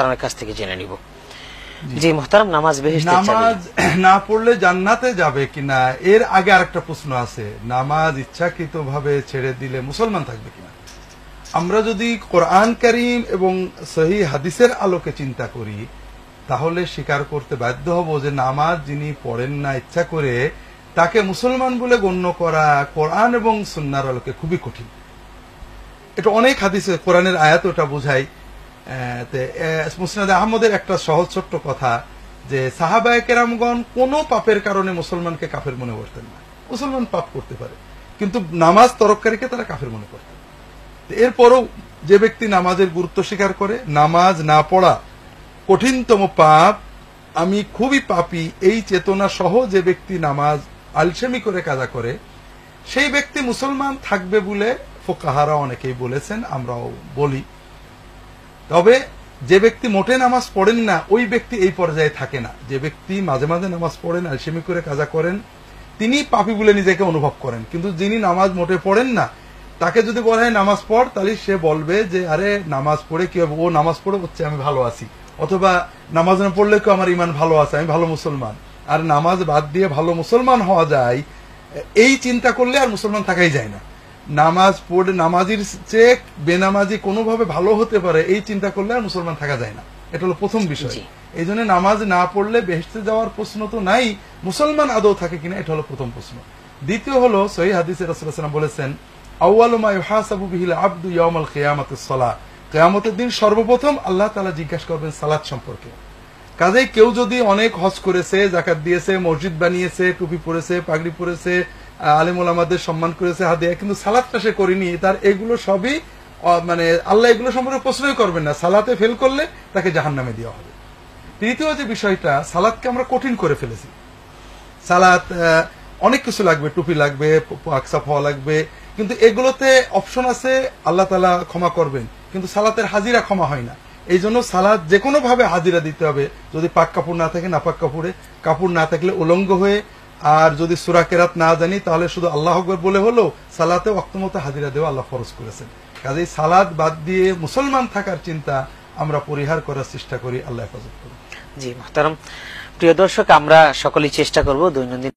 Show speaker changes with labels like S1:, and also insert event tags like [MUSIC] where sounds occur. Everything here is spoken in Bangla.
S1: মোহতারামের কাছ থেকে জেনে নিব জি মোহতারাম নামাজ নামাজ [CLEARS THROAT] না পড়লে জান্নাতে যাবে কিনা এর আগে আরেকটা প্রশ্ন আছে নামাজ ইচ্ছাকৃত ভাবে ছেড়ে দিলে মুসলমান থাকবে কিনা আমরা যদি কোরআন করিম এবং সহি হাদিসের আলোকে চিন্তা করি তাহলে স্বীকার করতে বাধ্য হব যে নামাজ যিনি পড়েন না ইচ্ছা করে তাকে মুসলমান বলে গণ্য করা কোরআন এবং সন্ন্যার আলোকে খুবই কঠিন এটা অনেক হাদিসে কোরআনের আয়াত ওটা বোঝায় মুসনাদ আহমদের একটা সহজ ছোট্ট কথা যে সাহাবায় কেরামগণ কোনো পাপের কারণে মুসলমানকে কাফের মনে করতেন না মুসলমান পাপ করতে পারে কিন্তু নামাজ তরকারীকে তারা কাফের মনে করতেন এরপরও যে ব্যক্তি নামাজের গুরুত্ব স্বীকার করে নামাজ না পড়া কঠিনতম পাপ আমি খুবই পাপি এই চেতনা সহ যে ব্যক্তি নামাজ আলসেমি করে কাজা করে সেই ব্যক্তি মুসলমান থাকবে বলে ফোকাহারা অনেকেই বলেছেন আমরাও বলি তবে যে ব্যক্তি মোটে নামাজ পড়েন না ওই ব্যক্তি এই পর্যায়ে থাকে না যে ব্যক্তি মাঝে মাঝে নামাজ পড়েন আলসেমি করে কাজা করেন তিনি পাপি বলে নিজেকে অনুভব করেন কিন্তু যিনি নামাজ মোটে পড়েন না তাকে যদি বলা হয় নামাজ পড় তাহলে সে বলবে যে আরে নামাজ পড়ে কি হবে ও নামাজ পড়ে হচ্ছে আমি ভালো আছি অথবা নামাজ না পড়লে কেউ আমার ইমান ভালো আছে আমি ভালো মুসলমান আর নামাজ বাদ দিয়ে ভালো মুসলমান হওয়া যায় এই চিন্তা করলে আর মুসলমান থাকাই যায় না নামাজ পড়ে নামাজির চেক বেনামাজি কোনোভাবে ভালো হতে পারে এই চিন্তা করলে আর মুসলমান থাকা যায় না এটা হলো প্রথম বিষয় এই জন্য নামাজ না পড়লে বেহেস্তে যাওয়ার প্রশ্ন তো নাই মুসলমান আদৌ থাকে কিনা এটা হলো প্রথম প্রশ্ন দ্বিতীয় হলো সহি হাদিসে রসুলাম বলেছেন দিন সর্বপ্রথম আল্লাহ তালা জিজ্ঞাসা করবেন সালাদ সম্পর্কে কাজেই কেউ যদি অনেক হজ করেছে জাকাত দিয়েছে মসজিদ বানিয়েছে টুপি পরেছে পাগড়ি পরেছে আলিমুল আমাদের সম্মান করেছে হাদিয়া কিন্তু সালাদটা সে করিনি তার এগুলো সবই মানে আল্লাহ এগুলো সম্পর্কে প্রশ্নই করবেন না সালাতে ফেল করলে তাকে জাহান নামে দেওয়া হবে তৃতীয় যে বিষয়টা সালাদকে আমরা কঠিন করে ফেলেছি সালাত অনেক কিছু লাগবে টুপি লাগবে আকসাফ হওয়া লাগবে কিন্তু এগুলোতে অপশন আছে আল্লাহ তালা ক্ষমা করবেন কিন্তু সালাতের হাজিরা ক্ষমা হয় না এই জন্য সালাদ যে কোনোভাবে হাজিরা দিতে হবে যদি পাক কাপড় না থাকে না পাক কাপড়ে কাপড় না থাকলে উলঙ্গ হয়ে আর যদি সুরাকেরাত না জানি তাহলে শুধু আল্লাহ আকবর বলে হলো সালাতে অক্তমতো হাজিরা দেওয়া আল্লাহ ফরজ করেছেন কাজেই সালাদ বাদ দিয়ে মুসলমান থাকার চিন্তা আমরা পরিহার করার চেষ্টা করি আল্লাহ হেফাজত করি জি মোহতারম প্রিয় দর্শক আমরা সকলেই চেষ্টা করব দৈনন্দিন